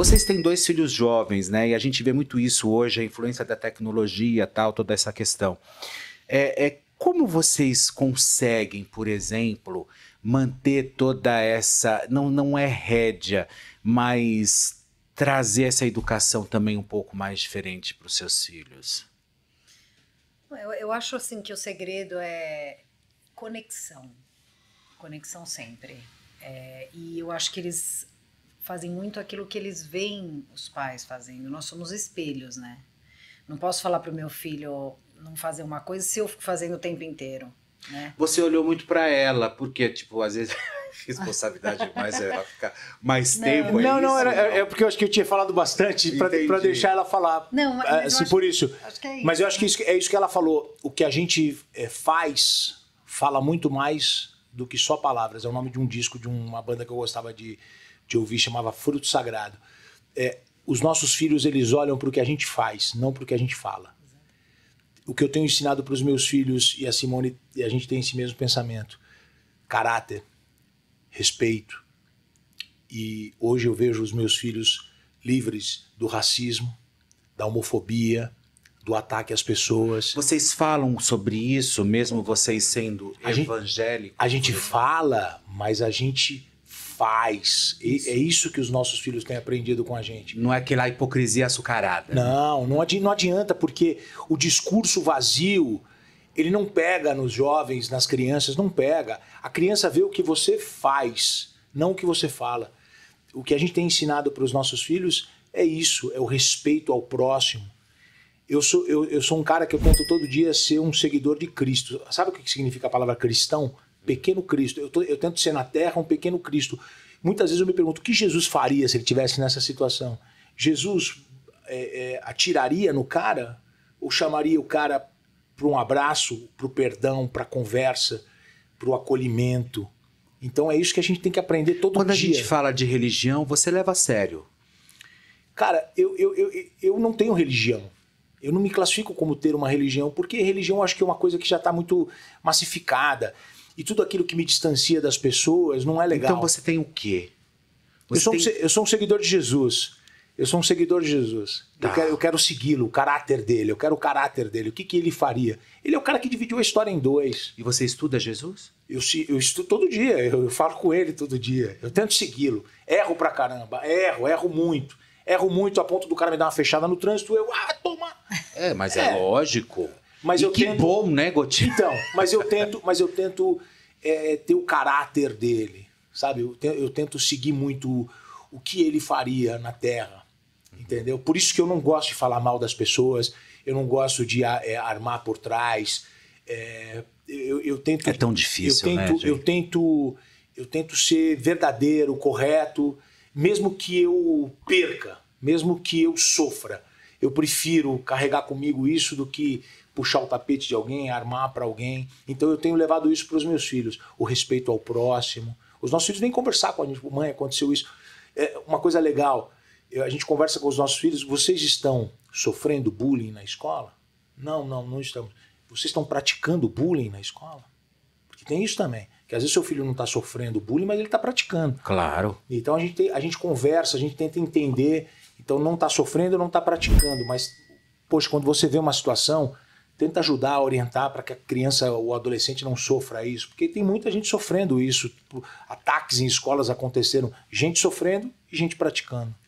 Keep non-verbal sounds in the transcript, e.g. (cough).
Vocês têm dois filhos jovens, né? E a gente vê muito isso hoje, a influência da tecnologia, tal, toda essa questão. É, é como vocês conseguem, por exemplo, manter toda essa, não, não é rédea, mas trazer essa educação também um pouco mais diferente para os seus filhos? Eu, eu acho assim que o segredo é conexão, conexão sempre. É, e eu acho que eles fazem muito aquilo que eles veem os pais fazendo. Nós somos espelhos, né? Não posso falar para o meu filho não fazer uma coisa se eu fico fazendo o tempo inteiro. Né? Você olhou muito para ela, porque, tipo, às vezes (laughs) responsabilidade demais ela ficar mais não, tempo. É não, é isso, não, era, não, é porque eu acho que eu tinha falado bastante para deixar ela falar. Não, mas, ah, assim, por isso. Que, é isso. Mas eu acho né? que isso, é isso que ela falou. O que a gente é, faz fala muito mais do que só palavras. É o nome de um disco de uma banda que eu gostava de de ouvir, chamava Fruto Sagrado. É, os nossos filhos, eles olham para o que a gente faz, não para o que a gente fala. O que eu tenho ensinado para os meus filhos, e a Simone, e a gente tem esse mesmo pensamento: caráter, respeito. E hoje eu vejo os meus filhos livres do racismo, da homofobia, do ataque às pessoas. Vocês falam sobre isso, mesmo vocês sendo evangélicos? a gente fala, mas a gente faz. é isso que os nossos filhos têm aprendido com a gente. Não é aquela hipocrisia açucarada. Não, não, adi não adianta, porque o discurso vazio, ele não pega nos jovens, nas crianças, não pega. A criança vê o que você faz, não o que você fala. O que a gente tem ensinado para os nossos filhos é isso, é o respeito ao próximo. Eu sou, eu, eu sou um cara que eu tento todo dia ser um seguidor de Cristo. Sabe o que significa a palavra cristão? pequeno Cristo. Eu, tô, eu tento ser na terra um pequeno Cristo. Muitas vezes eu me pergunto o que Jesus faria se ele tivesse nessa situação. Jesus é, é, atiraria no cara ou chamaria o cara para um abraço, para o perdão, para a conversa, para o acolhimento? Então é isso que a gente tem que aprender todo Quando dia. Quando a gente fala de religião, você leva a sério? Cara, eu, eu, eu, eu não tenho religião. Eu não me classifico como ter uma religião, porque religião acho que é uma coisa que já está muito massificada e tudo aquilo que me distancia das pessoas não é legal. Então você tem o quê? Você eu, sou tem... um, eu sou um seguidor de Jesus. Eu sou um seguidor de Jesus. Tá. Eu quero, eu quero segui-lo, o caráter dele. Eu quero o caráter dele. O que, que ele faria? Ele é o cara que dividiu a história em dois. E você estuda Jesus? Eu, eu estudo todo dia. Eu, eu falo com ele todo dia. Eu tento segui-lo. Erro pra caramba. Erro, erro muito. Erro muito a ponto do cara me dar uma fechada no trânsito. Eu, ah, toma! É, mas é, é lógico. Mas e eu que tento... bom, né, Gotinho? Então, mas eu tento, mas eu tento é, ter o caráter dele, sabe? Eu, te, eu tento seguir muito o que ele faria na Terra, uhum. entendeu? Por isso que eu não gosto de falar mal das pessoas, eu não gosto de é, armar por trás. É, eu, eu, tento. É tão difícil, eu tento, né? Eu tento, eu tento ser verdadeiro, correto, mesmo que eu perca, mesmo que eu sofra. Eu prefiro carregar comigo isso do que puxar o tapete de alguém, armar para alguém. Então eu tenho levado isso para os meus filhos, o respeito ao próximo. Os nossos filhos vêm conversar com a gente, mãe, aconteceu isso. É uma coisa legal, a gente conversa com os nossos filhos, vocês estão sofrendo bullying na escola? Não, não, não estamos. Vocês estão praticando bullying na escola? Porque tem isso também. Que às vezes seu filho não está sofrendo bullying, mas ele está praticando. Claro. Então a gente, tem, a gente conversa, a gente tenta entender. Então não está sofrendo, não está praticando. Mas, poxa, quando você vê uma situação, tenta ajudar orientar para que a criança ou adolescente não sofra isso, porque tem muita gente sofrendo isso. Ataques em escolas aconteceram, gente sofrendo e gente praticando.